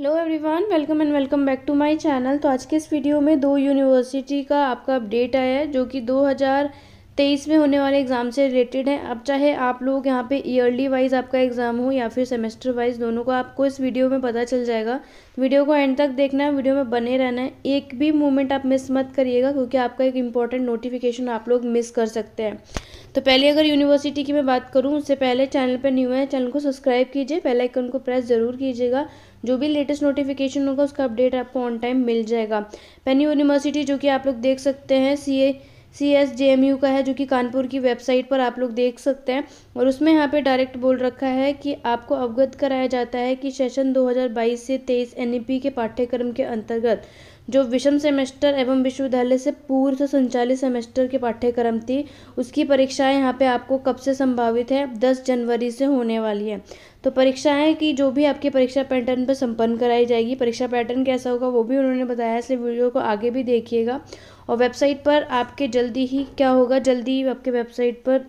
hello everyone welcome and welcome back to my channel तो आज के इस वीडियो में दो यूनिवर्सिटी का आपका अपडेट आया है जो कि 2023 में होने वाले एग्ज़ाम से रिलेटेड है अब चाहे आप लोग यहाँ पे ईयरली वाइज आपका एग्ज़ाम हो या फिर सेमेस्टर वाइज दोनों का आपको इस वीडियो में पता चल जाएगा वीडियो को एंड तक देखना है वीडियो में बने रहना है एक भी मोमेंट आप मिस मत करिएगा क्योंकि आपका एक इंपॉर्टेंट नोटिफिकेशन आप लोग मिस कर सकते हैं तो पहले अगर यूनिवर्सिटी की मैं बात करूँ उससे पहले चैनल पर न्यू है चैनल को सब्सक्राइब कीजिए पहले आइकन को प्रेस ज़रूर कीजिएगा जो भी लेटेस्ट नोटिफिकेशन होगा उसका अपडेट आपको ऑन टाइम मिल जाएगा पेनी यूनिवर्सिटी जो कि आप लोग देख सकते हैं C A C S J M U का है जो कि कानपुर की वेबसाइट पर आप लोग देख सकते हैं और उसमें यहाँ पे डायरेक्ट बोल रखा है कि आपको अवगत कराया जाता है कि सेशन 2022 से 23 एन e के पाठ्यक्रम के अंतर्गत जो विषम सेमेस्टर एवं विश्वविद्यालय से पूर्व से संचालित सेमेस्टर की पाठ्यक्रम थी उसकी परीक्षाएं यहाँ पे आपको कब से संभावित है दस जनवरी से होने वाली तो है तो परीक्षाएं की जो भी आपकी परीक्षा पैटर्न पर संपन्न कराई जाएगी परीक्षा पैटर्न कैसा होगा वो भी उन्होंने बताया इसलिए वीडियो को आगे भी देखिएगा और वेबसाइट पर आपके जल्दी ही क्या होगा जल्दी आपके वेबसाइट पर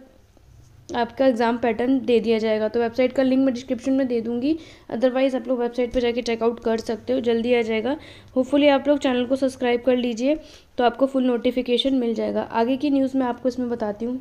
आपका एग्ज़ाम पैटर्न दे दिया जाएगा तो वेबसाइट का लिंक मैं डिस्क्रिप्शन में दे दूँगी अदरवाइज़ आप लोग वेबसाइट पर जाके चेकआउट कर सकते हो जल्दी आ जाएगा होपफुली आप लोग चैनल को सब्सक्राइब कर लीजिए तो आपको फुल नोटिफिकेशन मिल जाएगा आगे की न्यूज़ मैं आपको इसमें बताती हूँ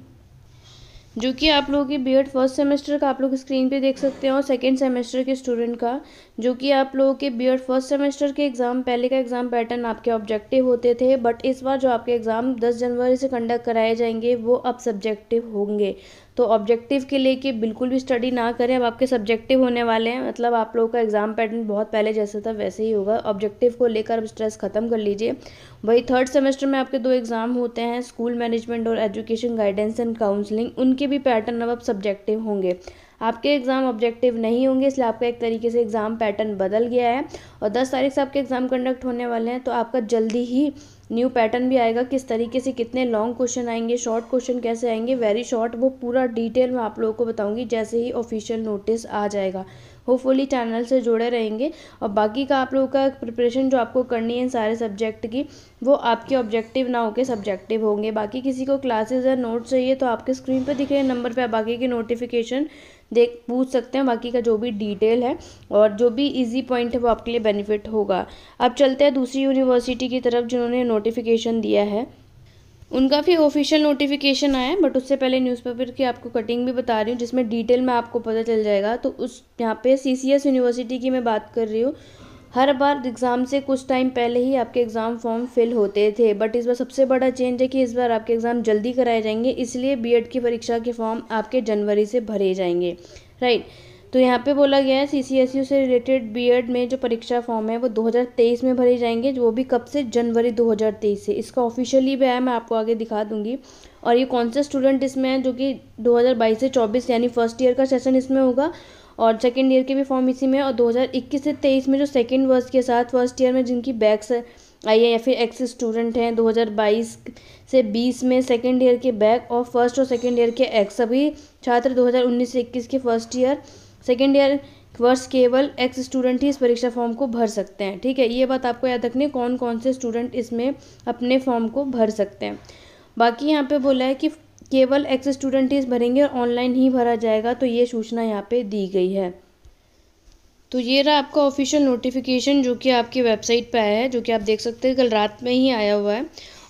जो कि आप लोगों की बीएड फर्स्ट सेमेस्टर का आप लोग स्क्रीन पे देख सकते हैं और सेकेंड सेमेस्टर के स्टूडेंट का जो कि आप लोगों के बीएड फर्स्ट सेमेस्टर के एग्ज़ाम पहले का एग्ज़ाम पैटर्न आपके ऑब्जेक्टिव होते थे बट इस बार जो आपके एग्ज़ाम दस जनवरी से कंडक्ट कराए जाएंगे वो अब सब्जेक्टिव होंगे तो ऑब्जेक्टिव के लेके बिल्कुल भी स्टडी ना करें अब आपके सब्जेक्टिव होने वाले हैं मतलब आप लोगों का एग्ज़ाम पैटर्न बहुत पहले जैसा था वैसे ही होगा ऑब्जेक्टिव को लेकर स्ट्रेस ख़त्म कर लीजिए वही थर्ड सेमेस्टर में आपके दो एग्ज़ाम होते हैं स्कूल मैनेजमेंट और एजुकेशन गाइडेंस एंड काउंसलिंग उनके भी पैटर्न अब सब्जेक्टिव होंगे आपके एग्ज़ाम ऑब्जेक्टिव नहीं होंगे इसलिए आपका एक तरीके से एग्ज़ाम पैटर्न बदल गया है और दस तारीख से आपके एग्ज़ाम कंडक्ट होने वाले हैं तो आपका जल्दी ही न्यू पैटर्न भी आएगा किस तरीके से कितने लॉन्ग क्वेश्चन आएंगे शॉर्ट क्वेश्चन कैसे आएंगे वेरी शॉर्ट वो पूरा डिटेल मैं आप लोगों को बताऊंगी जैसे ही ऑफिशियल नोटिस आ जाएगा होपफुली चैनल से जुड़े रहेंगे और बाकी का आप लोगों का प्रिपरेशन जो आपको करनी है इन सारे सब्जेक्ट की वो आपके ऑब्जेक्टिव ना होकर सब्जेक्टिव होंगे बाकी किसी को क्लासेज या नोट चाहिए तो आपके स्क्रीन पर दिख रहे नंबर पर बाकी के नोटिफिकेशन देख पूछ सकते हैं बाकी का जो भी डिटेल है और जो भी ईजी पॉइंट है वो आपके लिए बेनिफिट होगा अब चलते हैं दूसरी यूनिवर्सिटी की तरफ जिन्होंने नोटिफिकेशन दिया है उनका भी ऑफिशियल नोटिफिकेशन आया है बट उससे पहले न्यूज़पेपर की आपको कटिंग भी बता रही हूँ जिसमें डिटेल में आपको पता चल जाएगा तो उस यहाँ पे सी यूनिवर्सिटी की मैं बात कर रही हूँ हर बार एग्ज़ाम से कुछ टाइम पहले ही आपके एग्ज़ाम फॉर्म फिल होते थे बट इस बार सबसे बड़ा चेंज है कि इस बार आपके एग्ज़ाम जल्दी कराए जाएंगे इसलिए बीएड की परीक्षा के फॉर्म आपके जनवरी से भरे जाएंगे राइट तो यहाँ पे बोला गया है सी सी e से रिलेटेड बीएड में जो परीक्षा फॉर्म है वो 2023 में भरे जाएंगे वो भी कब से जनवरी 2023 से इसका ऑफिशियली भी है मैं आपको आगे दिखा दूंगी और ये कौन से स्टूडेंट इसमें हैं जो कि 2022 से 24 यानी फर्स्ट ईयर का सेशन इसमें होगा और सेकेंड ईयर के भी फॉर्म इसी में और 2021 से 23 में जो सेकेंड वर्ष के साथ फर्स्ट ईयर में जिनकी बैग्स आई है या फिर एक्स स्टूडेंट हैं 2022 से 20 में सेकेंड ईयर के बैक और फर्स्ट और सेकेंड ईयर के एक्स सभी छात्र 2019 से 21 के फर्स्ट ईयर सेकेंड ईयर वर्ष केवल एक्स स्टूडेंट ही इस परीक्षा फॉर्म को भर सकते हैं ठीक है ये बात आपको याद रखनी कौन कौन से स्टूडेंट इसमें अपने फॉर्म को भर सकते हैं बाकी यहाँ पे बोला है कि केवल एक्स स्टूडेंट ही भरेंगे और ऑनलाइन ही भरा जाएगा तो ये सूचना यहाँ पे दी गई है तो ये रहा आपका ऑफिशियल नोटिफिकेशन जो कि आपकी वेबसाइट पे आया है जो कि आप देख सकते हैं कल रात में ही आया हुआ है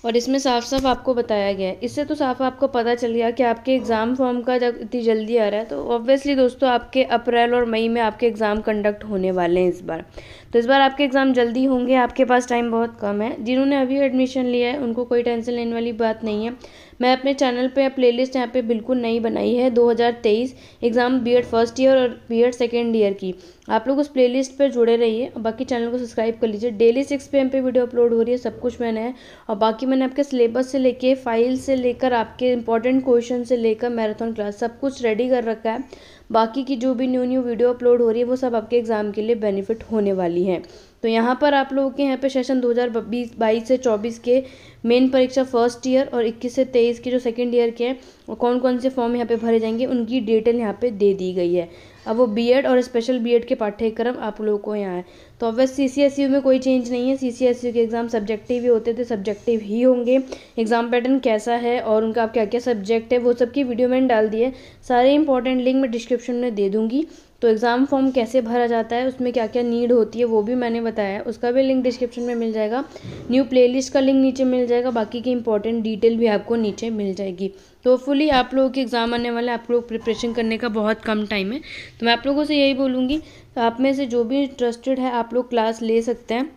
और इसमें साफ साफ आपको बताया गया है इससे तो साफ आपको पता चल गया कि आपके एग्ज़ाम फॉर्म का जब इतनी जल्दी आ रहा है तो ऑब्वियसली दोस्तों आपके अप्रैल और मई में आपके एग्ज़ाम कंडक्ट होने वाले हैं इस बार तो इस बार आपके एग्ज़ाम जल्दी होंगे आपके पास टाइम बहुत कम है जिन्होंने अभी एडमिशन लिया है उनको कोई टेंशन लेने वाली बात नहीं है मैं अपने चैनल पे प्लेलिस्ट यहाँ पे बिल्कुल नहीं बनाई है 2023 एग्ज़ाम बीएड फर्स्ट ईयर और बीएड सेकेंड ईयर की आप लोग उस प्लेलिस्ट पर जुड़े रहिए और बाकी चैनल को सब्सक्राइब कर लीजिए डेली सिक्स पे एम पे वीडियो अपलोड हो रही है सब कुछ मैंने है और बाकी मैंने आपके सिलेबस से लेके फाइल से लेकर आपके इंपॉर्टेंट क्वेश्चन से लेकर मैराथन क्लास सब कुछ रेडी कर रखा है बाकी की जो भी न्यू न्यू वीडियो अपलोड हो रही है वो सब आपके एग्ज़ाम के लिए बेनिफिट होने वाली है तो यहाँ पर आप लोगों के यहाँ पे सेशन 2020 बाईस से चौबीस के मेन परीक्षा फर्स्ट ईयर और इक्कीस से तेईस के जो सेकेंड ईयर के हैं कौन कौन से फॉर्म यहाँ पर भरे जाएंगे उनकी डिटेल यहाँ पर दे दी गई है अब वो बीएड और स्पेशल बीएड के पाठ्यक्रम आप लोगों को यहाँ है तो obvious C C S U में कोई चेंज नहीं है सी सी एस यू के एग्ज़ाम सब्जेक्टिव ही होते थे सब्जेक्टिव ही होंगे एग्ज़ाम पैटर्न कैसा है और उनका आप क्या क्या सब्जेक्ट है वो सब की वीडियो मैंने डाल दी है सारे इंपॉर्टेंट लिंक मैं डिस्क्रिप्शन में दे दूँगी तो एग्ज़ाम फॉर्म कैसे भरा जाता है उसमें क्या क्या नीड होती है वो भी मैंने बताया है उसका भी लिंक डिस्क्रिप्शन में मिल जाएगा न्यू प्लेलिस्ट का लिंक नीचे मिल जाएगा बाकी की इंपॉर्टेंट डिटेल भी आपको नीचे मिल जाएगी तो फुली आप लोगों के एग्ज़ाम आने वाले आप लोग प्रिपरेशन करने का बहुत कम टाइम है तो मैं आप लोगों से यही बोलूँगी आप में से जो भी इंटरेस्टेड है आप लोग क्लास ले सकते हैं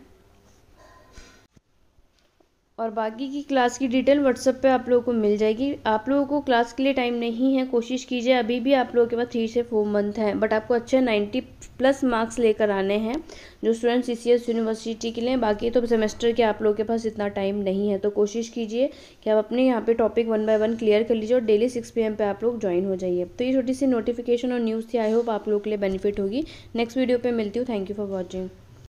और बाकी की क्लास की डिटेल व्हाट्सअप पे आप लोगों को मिल जाएगी आप लोगों को क्लास के लिए टाइम नहीं है कोशिश कीजिए अभी भी आप लोगों के पास थ्री से फोर मंथ हैं बट आपको अच्छे नाइन्टी प्लस मार्क्स लेकर आने हैं जो students C C S university के लिए बाकी तो सेमेस्टर के आप लोगों के पास इतना टाइम नहीं है तो कोशिश कीजिए कि आप अपने यहाँ पे topic one by one clear कर लीजिए और डेली सिक्स पी एम पर आप लोग ज्वाइन हो जाइए तो ये छोटी सी नोटिफिकेशन और न्यूज़ थी आई होप आप लोगों के लिए बेनिफिट होगी नेक्स्ट वीडियो पर मिलती हूँ थैंक यू फॉर वॉचिंग